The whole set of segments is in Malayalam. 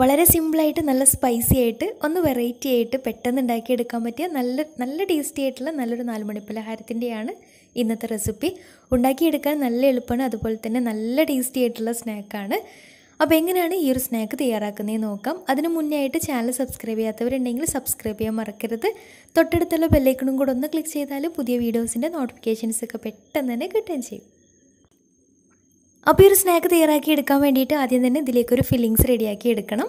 വളരെ സിമ്പിളായിട്ട് നല്ല സ്പൈസി ആയിട്ട് ഒന്ന് വെറൈറ്റി ആയിട്ട് പെട്ടെന്ന് ഉണ്ടാക്കിയെടുക്കാൻ പറ്റിയ നല്ല നല്ല ടേസ്റ്റി ആയിട്ടുള്ള നല്ലൊരു നാലുമണി പലഹാരത്തിൻ്റെയാണ് ഇന്നത്തെ റെസിപ്പി ഉണ്ടാക്കിയെടുക്കാൻ നല്ല എളുപ്പമാണ് അതുപോലെ തന്നെ നല്ല ടേസ്റ്റി ആയിട്ടുള്ള സ്നാക്കാണ് അപ്പോൾ എങ്ങനെയാണ് ഈ ഒരു സ്നാക്ക് തയ്യാറാക്കുന്നതെന്ന് നോക്കാം അതിന് മുന്നേ ആയിട്ട് ചാനൽ സബ്സ്ക്രൈബ് ചെയ്യാത്തവരുണ്ടെങ്കിൽ സബ്സ്ക്രൈബ് ചെയ്യാൻ മറക്കരുത് തൊട്ടടുത്തുള്ള ബെല്ലൈക്കണും കൂടെ ഒന്ന് ക്ലിക്ക് ചെയ്താൽ പുതിയ വീഡിയോസിൻ്റെ ഒക്കെ പെട്ടെന്ന് തന്നെ കിട്ടുകയും ചെയ്യും അപ്പോൾ ഈ ഒരു സ്നാക്ക് തയ്യാറാക്കി എടുക്കാൻ വേണ്ടിയിട്ട് ആദ്യം തന്നെ ഇതിലേക്കൊരു ഫില്ലിങ്സ് റെഡിയാക്കി എടുക്കണം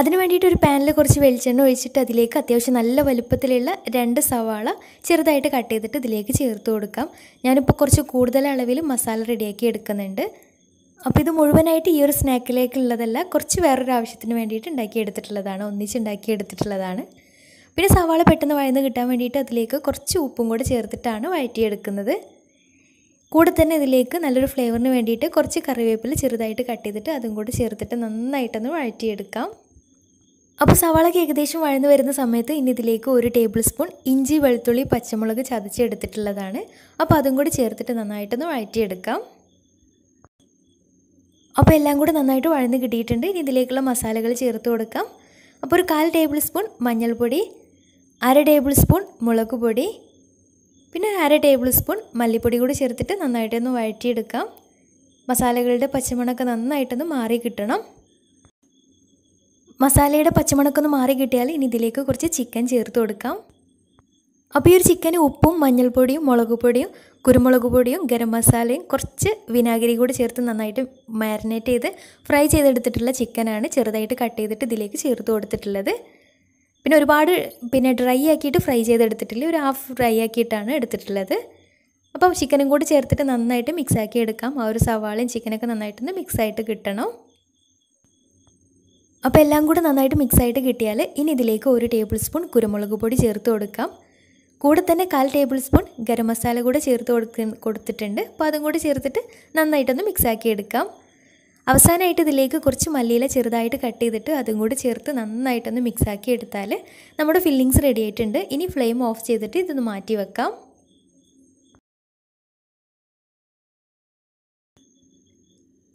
അതിന് വേണ്ടിയിട്ട് ഒരു പാനിൽ കുറച്ച് വെളിച്ചെണ്ണ ഒഴിച്ചിട്ട് അതിലേക്ക് അത്യാവശ്യം നല്ല വലുപ്പത്തിലുള്ള രണ്ട് സവാള ചെറുതായിട്ട് കട്ട് ചെയ്തിട്ട് ഇതിലേക്ക് ചേർത്ത് കൊടുക്കാം ഞാനിപ്പോൾ കുറച്ച് കൂടുതൽ അളവിൽ മസാല റെഡിയാക്കി എടുക്കുന്നുണ്ട് അപ്പോൾ ഇത് മുഴുവനായിട്ട് ഈ ഒരു സ്നാക്കിലേക്കുള്ളതല്ല കുറച്ച് വേറൊരു ആവശ്യത്തിന് വേണ്ടിയിട്ട് ഉണ്ടാക്കിയെടുത്തിട്ടുള്ളതാണ് എടുത്തിട്ടുള്ളതാണ് പിന്നെ സവാള പെട്ടെന്ന് വഴന്ന് കിട്ടാൻ വേണ്ടിയിട്ട് അതിലേക്ക് കുറച്ച് ഉപ്പും കൂടെ ചേർത്തിട്ടാണ് വഴറ്റിയെടുക്കുന്നത് കൂടെ തന്നെ ഇതിലേക്ക് നല്ലൊരു ഫ്ലേവറിന് വേണ്ടിയിട്ട് കുറച്ച് കറിവേപ്പില ചെറുതായിട്ട് കട്ട് ചെയ്തിട്ട് അതും കൂടി ചേർത്തിട്ട് നന്നായിട്ടൊന്ന് വഴറ്റിയെടുക്കാം അപ്പോൾ സവാളയ്ക്ക് ഏകദേശം വഴന്നു വരുന്ന സമയത്ത് ഇനി ഇതിലേക്ക് ഒരു ടേബിൾ സ്പൂൺ ഇഞ്ചി വെളുത്തുള്ളി പച്ചമുളക് ചതച്ചെടുത്തിട്ടുള്ളതാണ് അപ്പോൾ അതും കൂടി ചേർത്തിട്ട് നന്നായിട്ടൊന്ന് വഴറ്റിയെടുക്കാം അപ്പോൾ എല്ലാം കൂടി നന്നായിട്ട് വഴന്ന് കിട്ടിയിട്ടുണ്ട് ഇനി ഇതിലേക്കുള്ള മസാലകൾ ചേർത്ത് കൊടുക്കാം അപ്പോൾ ഒരു കാൽ ടേബിൾ സ്പൂൺ മഞ്ഞൾപ്പൊടി അര ടേബിൾ സ്പൂൺ മുളക് പൊടി പിന്നെ ഒരു അര ടേബിൾ സ്പൂൺ മല്ലിപ്പൊടി കൂടി ചേർത്തിട്ട് നന്നായിട്ടൊന്ന് വഴറ്റിയെടുക്കാം മസാലകളുടെ പച്ചമുണക്ക് നന്നായിട്ടൊന്ന് മാറി കിട്ടണം മസാലയുടെ പച്ചമണക്കൊന്ന് മാറി കിട്ടിയാൽ ഇനി ഇതിലേക്ക് കുറച്ച് ചിക്കൻ ചേർത്ത് കൊടുക്കാം അപ്പോൾ ഈ ഒരു ചിക്കന് ഉപ്പും മഞ്ഞൾപ്പൊടിയും മുളക് പൊടിയും കുരുമുളക് പൊടിയും ഗരം മസാലയും കുറച്ച് വിനാഗിരി കൂടി ചേർത്ത് നന്നായിട്ട് മാരിനേറ്റ് ചെയ്ത് ഫ്രൈ ചെയ്തെടുത്തിട്ടുള്ള ചിക്കനാണ് ചെറുതായിട്ട് കട്ട് ചെയ്തിട്ട് ഇതിലേക്ക് ചേർത്ത് കൊടുത്തിട്ടുള്ളത് പിന്നെ ഒരുപാട് പിന്നെ ഡ്രൈ ആക്കിയിട്ട് ഫ്രൈ ചെയ്തെടുത്തിട്ടില്ല ഒരു ഹാഫ് ഡ്രൈ ആക്കിയിട്ടാണ് എടുത്തിട്ടുള്ളത് അപ്പോൾ ചിക്കനും കൂടി ചേർത്തിട്ട് നന്നായിട്ട് മിക്സ് ആക്കി എടുക്കാം ആ ഒരു സവാളയും ചിക്കനൊക്കെ നന്നായിട്ടൊന്ന് മിക്സ് ആയിട്ട് കിട്ടണം അപ്പോൾ എല്ലാം കൂടി നന്നായിട്ട് മിക്സ് ആയിട്ട് കിട്ടിയാൽ ഇനി ഇതിലേക്ക് ഒരു ടേബിൾ സ്പൂൺ കുരുമുളക് പൊടി ചേർത്ത് കൊടുക്കാം കൂടെ തന്നെ കാൽ ടേബിൾ സ്പൂൺ ഗരം മസാല കൂടെ ചേർത്ത് കൊടുക്ക കൊടുത്തിട്ടുണ്ട് അപ്പോൾ അതും കൂടി ചേർത്തിട്ട് നന്നായിട്ടൊന്ന് മിക്സാക്കി എടുക്കാം അവസാനമായിട്ട് ഇതിലേക്ക് കുറച്ച് മല്ലിയില ചെറുതായിട്ട് കട്ട് ചെയ്തിട്ട് അതും കൂടി ചേർത്ത് നന്നായിട്ടൊന്ന് മിക്സാക്കി എടുത്താൽ നമ്മുടെ ഫില്ലിങ്സ് റെഡി ആയിട്ടുണ്ട് ഇനി ഫ്ലെയിം ഓഫ് ചെയ്തിട്ട് ഇതൊന്ന് മാറ്റി വെക്കാം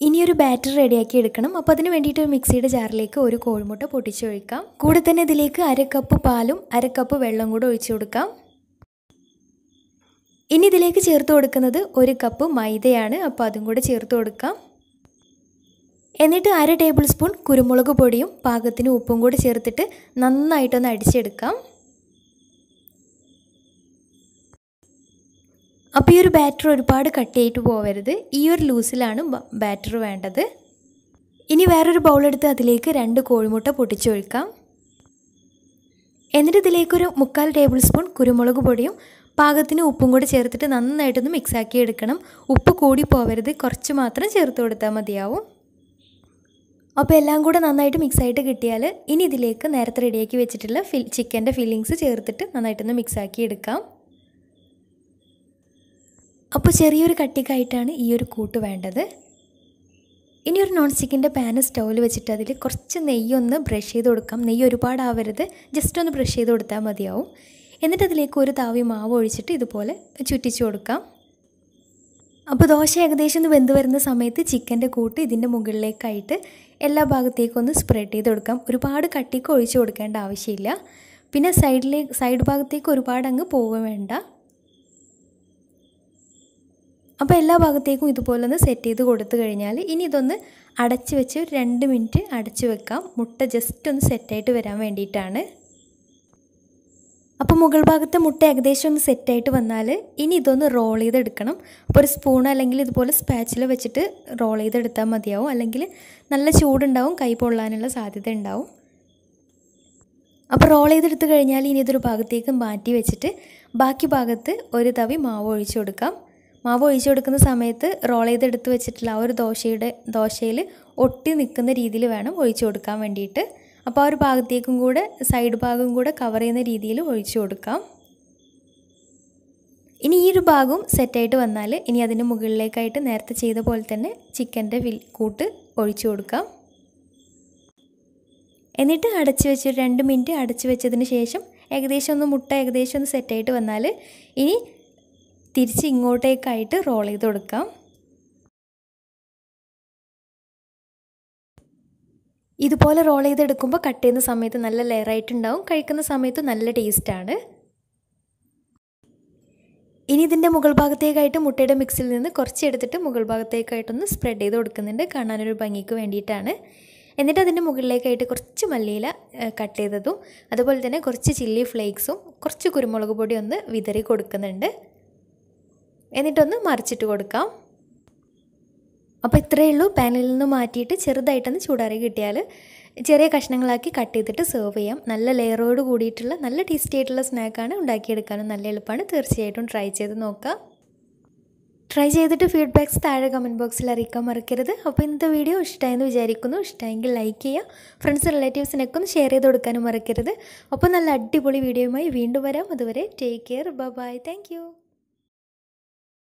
ഇനിയൊരു ബാറ്റർ റെഡിയാക്കി എടുക്കണം അപ്പോൾ അതിന് വേണ്ടിയിട്ട് ഒരു മിക്സിയുടെ ജാറിലേക്ക് ഒരു കോഴിമുട്ട പൊട്ടിച്ചൊഴിക്കാം കൂടെ തന്നെ ഇതിലേക്ക് അര കപ്പ് പാലും അര കപ്പ് വെള്ളം കൂടെ ഒഴിച്ചു കൊടുക്കാം ഇനി ഇതിലേക്ക് ചേർത്ത് കൊടുക്കുന്നത് ഒരു കപ്പ് മൈദയാണ് അപ്പോൾ അതും കൂടെ ചേർത്ത് കൊടുക്കാം എന്നിട്ട് അര ടേബിൾ സ്പൂൺ കുരുമുളക് പൊടിയും പാകത്തിന് ഉപ്പും കൂടി ചേർത്തിട്ട് നന്നായിട്ടൊന്ന് അടിച്ചെടുക്കാം അപ്പോൾ ഈ ഒരു ബാറ്റർ ഒരുപാട് കട്ടിയായിട്ട് പോവരുത് ഈ ഒരു ലൂസിലാണ് ബാറ്റർ വേണ്ടത് ഇനി വേറൊരു ബൗളെടുത്ത് അതിലേക്ക് രണ്ട് കോഴിമുട്ട പൊട്ടിച്ചൊഴിക്കാം എന്നിട്ട് ഇതിലേക്കൊരു മുക്കാൽ ടേബിൾ സ്പൂൺ കുരുമുളക് പൊടിയും പാകത്തിന് ഉപ്പും കൂടി ചേർത്തിട്ട് നന്നായിട്ടൊന്ന് മിക്സാക്കി എടുക്കണം ഉപ്പ് കൂടി പോവരുത് കുറച്ച് മാത്രം ചേർത്ത് കൊടുത്താൽ മതിയാവും അപ്പോൾ എല്ലാം കൂടെ നന്നായിട്ട് മിക്സ് ആയിട്ട് കിട്ടിയാൽ ഇനി ഇതിലേക്ക് നേരത്തെ റെഡിയാക്കി വെച്ചിട്ടുള്ള ഫിൽ ചിക്കൻ്റെ ഫില്ലിങ്സ് ചേർത്തിട്ട് നന്നായിട്ടൊന്ന് മിക്സാക്കി എടുക്കാം അപ്പോൾ ചെറിയൊരു കട്ടിക്കായിട്ടാണ് ഈ ഒരു കൂട്ട് വേണ്ടത് ഇനി ഒരു നോൺ സ്റ്റിക്കിൻ്റെ പാന് സ്റ്റൗവിൽ വെച്ചിട്ട് അതിൽ കുറച്ച് നെയ്യൊന്ന് ബ്രഷ് ചെയ്ത് കൊടുക്കാം നെയ്യ് ഒരുപാട് ആവരുത് ജസ്റ്റ് ഒന്ന് ബ്രഷ് ചെയ്ത് കൊടുത്താൽ മതിയാവും എന്നിട്ട് അതിലേക്ക് ഒരു താവി മാവ് ഒഴിച്ചിട്ട് ഇതുപോലെ ചുറ്റിച്ചു കൊടുക്കാം അപ്പോൾ ദോശ ഏകദേശം ഒന്ന് വെന്ത് വരുന്ന സമയത്ത് ചിക്കൻ്റെ കൂട്ട് ഇതിൻ്റെ മുകളിലേക്കായിട്ട് എല്ലാ ഭാഗത്തേക്കും ഒന്ന് സ്പ്രെഡ് ചെയ്ത് കൊടുക്കാം ഒരുപാട് കട്ടിക്ക് ഒഴിച്ച് കൊടുക്കേണ്ട ആവശ്യമില്ല പിന്നെ സൈഡിലേ സൈഡ് ഭാഗത്തേക്ക് ഒരുപാട് അങ്ങ് പോവുക വേണ്ട അപ്പോൾ എല്ലാ ഭാഗത്തേക്കും ഇതുപോലെ ഒന്ന് സെറ്റ് ചെയ്ത് കൊടുത്തു കഴിഞ്ഞാൽ ഇനി ഇതൊന്ന് അടച്ച് വെച്ച് ഒരു രണ്ട് മിനിറ്റ് അടച്ച് വെക്കാം മുട്ട ജസ്റ്റ് ഒന്ന് സെറ്റായിട്ട് വരാൻ വേണ്ടിയിട്ടാണ് അപ്പോൾ മുകൾ ഭാഗത്തെ മുട്ട ഏകദേശം ഒന്ന് സെറ്റായിട്ട് വന്നാൽ ഇനി ഇതൊന്ന് റോൾ ചെയ്തെടുക്കണം അപ്പോൾ ഒരു സ്പൂൺ അല്ലെങ്കിൽ ഇതുപോലെ സ്പാച്ചിൽ വെച്ചിട്ട് റോൾ ചെയ്തെടുത്താൽ മതിയാവും അല്ലെങ്കിൽ നല്ല ചൂടുണ്ടാവും കൈ പൊള്ളാനുള്ള സാധ്യത ഉണ്ടാവും അപ്പോൾ റോൾ ചെയ്തെടുത്ത് കഴിഞ്ഞാൽ ഇനി ഇതൊരു ഭാഗത്തേക്ക് മാറ്റി വെച്ചിട്ട് ബാക്കി ഭാഗത്ത് ഒരു തവി മാവ് ഒഴിച്ചു കൊടുക്കാം മാവ് ഒഴിച്ചു കൊടുക്കുന്ന സമയത്ത് റോൾ ചെയ്തെടുത്ത് വെച്ചിട്ടുള്ള ആ ഒരു ദോശയുടെ ദോശയിൽ ഒട്ടി നിൽക്കുന്ന രീതിയിൽ വേണം ഒഴിച്ചു കൊടുക്കാൻ വേണ്ടിയിട്ട് അപ്പോൾ ആ ഒരു ഭാഗത്തേക്കും കൂടെ സൈഡ് ഭാഗം കൂടെ കവർ ചെയ്യുന്ന രീതിയിൽ ഒഴിച്ചു കൊടുക്കാം ഇനി ഈ ഒരു ഭാഗവും സെറ്റായിട്ട് വന്നാൽ ഇനി അതിൻ്റെ മുകളിലേക്കായിട്ട് നേരത്തെ ചെയ്ത പോലെ തന്നെ ചിക്കൻ്റെ വിൽ കൂട്ട് ഒഴിച്ചു കൊടുക്കാം എന്നിട്ട് അടച്ച് വെച്ച് രണ്ട് മിനിറ്റ് അടച്ച് വെച്ചതിന് ശേഷം ഏകദേശം ഒന്ന് മുട്ട ഏകദേശം ഒന്ന് സെറ്റായിട്ട് വന്നാൽ ഇനി തിരിച്ച് ഇങ്ങോട്ടേക്കായിട്ട് റോൾ ചെയ്ത് കൊടുക്കാം ഇതുപോലെ റോൾ ചെയ്തെടുക്കുമ്പോൾ കട്ട് ചെയ്യുന്ന സമയത്ത് നല്ല ലെയറായിട്ടുണ്ടാവും കഴിക്കുന്ന സമയത്ത് നല്ല ടേസ്റ്റാണ് ഇനി ഇതിൻ്റെ മുകൾ ഭാഗത്തേക്കായിട്ട് മുട്ടയുടെ മിക്സിൽ നിന്ന് കുറച്ച് എടുത്തിട്ട് മുകൾ ഭാഗത്തേക്കായിട്ടൊന്ന് സ്പ്രെഡ് ചെയ്ത് കൊടുക്കുന്നുണ്ട് കാണാനൊരു ഭംഗിക്ക് വേണ്ടിയിട്ടാണ് എന്നിട്ട് അതിൻ്റെ മുകളിലേക്കായിട്ട് കുറച്ച് മല്ലിയില കട്ട് ചെയ്തതും അതുപോലെ തന്നെ കുറച്ച് ചില്ലി ഫ്ലേക്സും കുറച്ച് കുരുമുളക് പൊടി ഒന്ന് വിതറി കൊടുക്കുന്നുണ്ട് എന്നിട്ടൊന്ന് മറിച്ചിട്ട് കൊടുക്കാം അപ്പോൾ ഇത്രയേ ഉള്ളൂ പാനിൽ നിന്ന് മാറ്റിയിട്ട് ചെറുതായിട്ടൊന്ന് ചൂടാറി കിട്ടിയാൽ ചെറിയ കഷ്ണങ്ങളാക്കി കട്ട് ചെയ്തിട്ട് സെർവ് ചെയ്യാം നല്ല ലെയറോട് കൂടിയിട്ടുള്ള നല്ല ടേസ്റ്റി ആയിട്ടുള്ള സ്നാക്കാണ് ഉണ്ടാക്കിയെടുക്കാനും നല്ല എളുപ്പമാണ് തീർച്ചയായിട്ടും ട്രൈ ചെയ്ത് നോക്കാം ട്രൈ ചെയ്തിട്ട് ഫീഡ്ബാക്ക്സ് താഴെ കമൻറ്റ് ബോക്സിൽ അറിയിക്കാൻ മറക്കരുത് അപ്പോൾ ഇന്നത്തെ വീഡിയോ ഇഷ്ടമായെന്ന് വിചാരിക്കുന്നു ഇഷ്ടമായെങ്കിൽ ലൈക്ക് ചെയ്യാം ഫ്രണ്ട്സ് റിലേറ്റീവ്സിനൊക്കെ ഒന്ന് ഷെയർ ചെയ്ത് കൊടുക്കാനും മറക്കരുത് അപ്പോൾ നല്ല അടിപൊളി വീഡിയോയുമായി വീണ്ടും വരാം അതുവരെ take care bye bye thank